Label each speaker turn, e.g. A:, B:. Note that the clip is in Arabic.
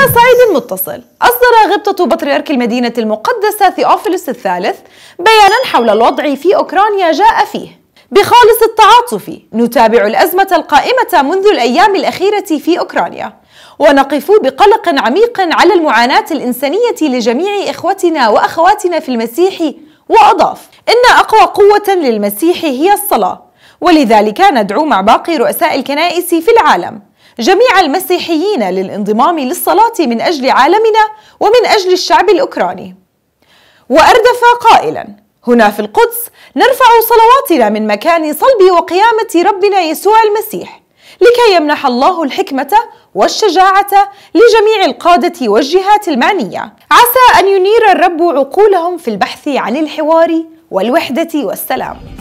A: على صعيد متصل أصدر غبطة بطريرك المدينة المقدسة ثيوفيلوس الثالث بيانا حول الوضع في أوكرانيا جاء فيه بخالص التعاطف نتابع الأزمة القائمة منذ الأيام الأخيرة في أوكرانيا ونقف بقلق عميق على المعاناة الإنسانية لجميع إخوتنا وأخواتنا في المسيح وأضاف إن أقوى قوة للمسيح هي الصلاة ولذلك ندعو مع باقي رؤساء الكنائس في العالم جميع المسيحيين للانضمام للصلاة من أجل عالمنا ومن أجل الشعب الأوكراني وأردف قائلا هنا في القدس نرفع صلواتنا من مكان صلب وقيامة ربنا يسوع المسيح لكي يمنح الله الحكمة والشجاعة لجميع القادة والجهات المعنية عسى أن ينير الرب عقولهم في البحث عن الحوار والوحدة والسلام